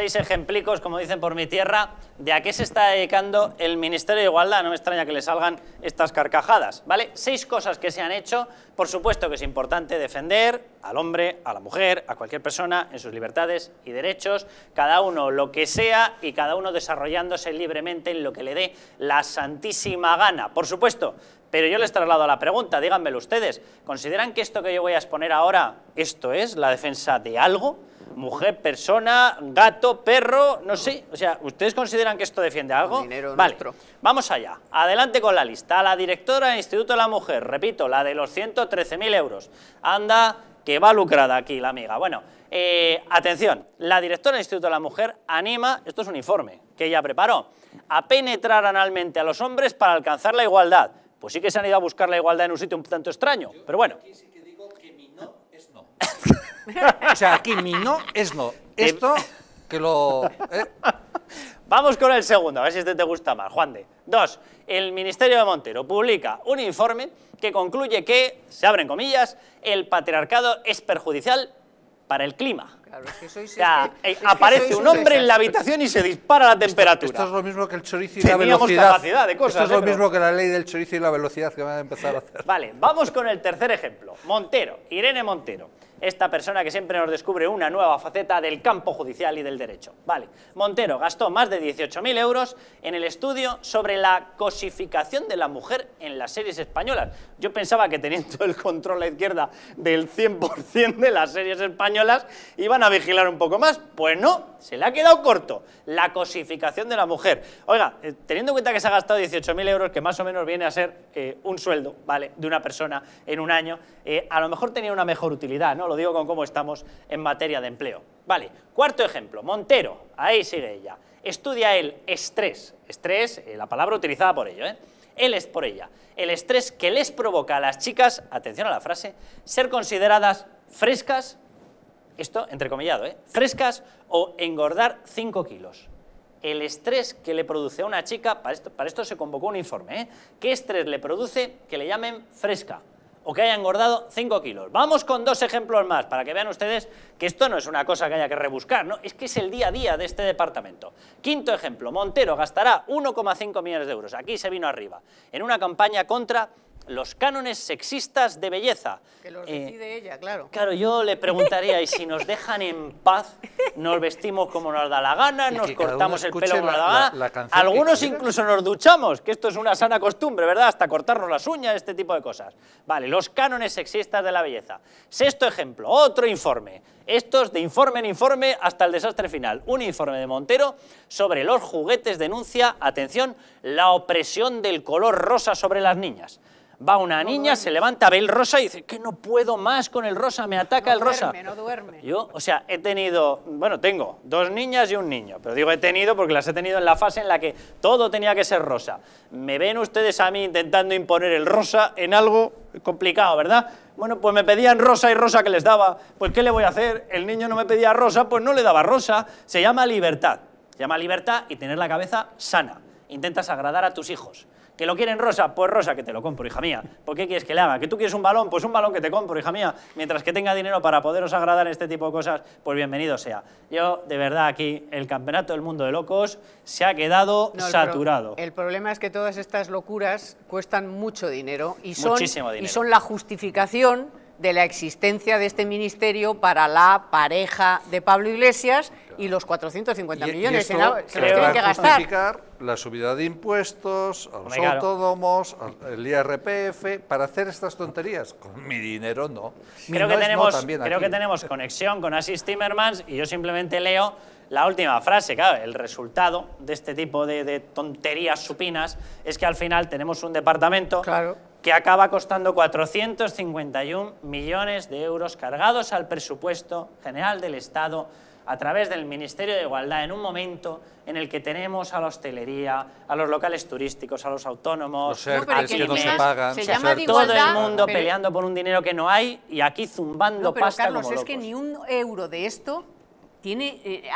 Seis ejemplicos, como dicen por mi tierra, de a qué se está dedicando el Ministerio de Igualdad. No me extraña que le salgan estas carcajadas, ¿vale? Seis cosas que se han hecho. Por supuesto que es importante defender al hombre, a la mujer, a cualquier persona en sus libertades y derechos, cada uno lo que sea y cada uno desarrollándose libremente en lo que le dé la santísima gana. Por supuesto, pero yo les traslado la pregunta, díganmelo ustedes. ¿Consideran que esto que yo voy a exponer ahora, esto es la defensa de algo? mujer, persona, gato, perro, no sé. O sea, ¿ustedes consideran que esto defiende algo? Dinero vale, vamos allá. Adelante con la lista. la directora del Instituto de la Mujer, repito, la de los 113.000 euros. Anda, que va lucrada aquí la amiga. Bueno, eh, atención, la directora del Instituto de la Mujer anima, esto es un informe que ella preparó, a penetrar analmente a los hombres para alcanzar la igualdad. Pues sí que se han ido a buscar la igualdad en un sitio un tanto extraño, pero bueno. O sea, aquí mi no es no. Em- Esto que lo... ¿eh? Vamos con el segundo, a ver si este te gusta más. Juan de. Dos, el Ministerio de Montero publica un informe que concluye que, se abren comillas, el patriarcado es perjudicial para el clima aparece un hombre este en la habitación y se dispara la temperatura. Esto, es lo mismo que el chorizo y la velocidad. capacidad de Esto es lo ¿eh? mismo que la ley del chorizo y la velocidad que van a empezar a hacer. Vale, vamos con el tercer ejemplo. Montero, Irene Montero. Esta persona que siempre nos descubre una nueva faceta del campo judicial y del derecho. Vale, Montero gastó más de 18.000 euros en el estudio sobre la cosificación de la mujer en las series españolas. Yo pensaba que teniendo el control a la izquierda del 100% de las series españolas, iban a a vigilar un poco más? Pues no, se le ha quedado corto. La cosificación de la mujer. Oiga, eh, teniendo en cuenta que se ha gastado 18.000 euros, que más o menos viene a ser eh, un sueldo, ¿vale?, de una persona en un año, eh, a lo mejor tenía una mejor utilidad, ¿no? Lo digo con cómo estamos en materia de empleo. Vale, cuarto ejemplo, Montero, ahí sigue ella. Estudia el estrés, estrés, la palabra utilizada por ello, ¿eh? Él es por ella. El estrés que les provoca a las chicas, atención a la frase, ser consideradas frescas, esto entrecomillado, ¿eh? frescas o engordar 5 kilos. El estrés que le produce a una chica, para esto, para esto se convocó un informe, ¿eh? ¿qué estrés le produce que le llamen fresca? o que haya engordado 5 kilos. Vamos con dos ejemplos más para que vean ustedes que esto no es una cosa que haya que rebuscar, ¿no? es que es el día a día de este departamento. Quinto ejemplo, Montero gastará 1,5 millones de euros, aquí se vino arriba, en una campaña contra los cánones sexistas de belleza. Que los decide eh, ella, claro. Claro, yo le preguntaría, ¿y si nos dejan en paz? ¿Nos vestimos como nos da la gana? ¿Nos cortamos el pelo como nos da la gana? Algunos incluso nos duchamos, que esto es una sana costumbre, ¿verdad? Hasta cortarnos las uñas, este tipo de cosas. Vale, los cánones sexistas de la belleza. Sexto ejemplo, otro informe. Estos de informe en informe hasta el desastre final. Un informe de Montero sobre los juguetes denuncia, atención, la opresión del color rosa sobre las niñas. Va una niña, se levanta, ve el rosa y dice, que no puedo más con el rosa, me ataca el rosa. Duerme, no duerme. Yo, o sea, he tenido, bueno, tengo dos niñas y un niño, pero digo he tenido porque las he tenido en la fase en la que todo tenía que ser rosa. Me ven ustedes a mí intentando imponer el rosa en algo complicado, ¿verdad? Bueno, pues me pedían rosa y rosa que les daba. Pues, ¿qué le voy a hacer? El niño no me pedía rosa, pues no le daba rosa. Se llama libertad. Se llama libertad y tener la cabeza sana intentas agradar a tus hijos. ¿Que lo quieren rosa? Pues rosa, que te lo compro, hija mía. ¿Por qué quieres que le haga? ¿Que tú quieres un balón? Pues un balón que te compro, hija mía. Mientras que tenga dinero para poderos agradar en este tipo de cosas, pues bienvenido sea. Yo, de verdad, aquí el Campeonato del Mundo de Locos se ha quedado saturado. el problema es que todas estas locuras cuestan mucho dinero y son, dinero. Y son la justificación de la existencia de este ministerio para la pareja de Pablo Iglesias y los 450 millones que se tienen que gastar. Justificar la subida de impuestos a los autónomos, el IRPF, para hacer estas tonterías. Con mi dinero no. creo que, tenemos, creo que tenemos conexión con Asís Timmermans y yo simplemente leo la última frase. Claro, el resultado de este tipo de, de tonterías supinas es que al final tenemos un departamento claro que acaba costando 451 millones de euros cargados al presupuesto general del Estado a través del Ministerio de Igualdad en un momento en el que tenemos a la hostelería, a los locales turísticos, a los autónomos, los que no se pagan, se llama todo el mundo peleando por un dinero que no hay y aquí zumbando no, Carlos, es que ni un euro de esto tiene... Eh,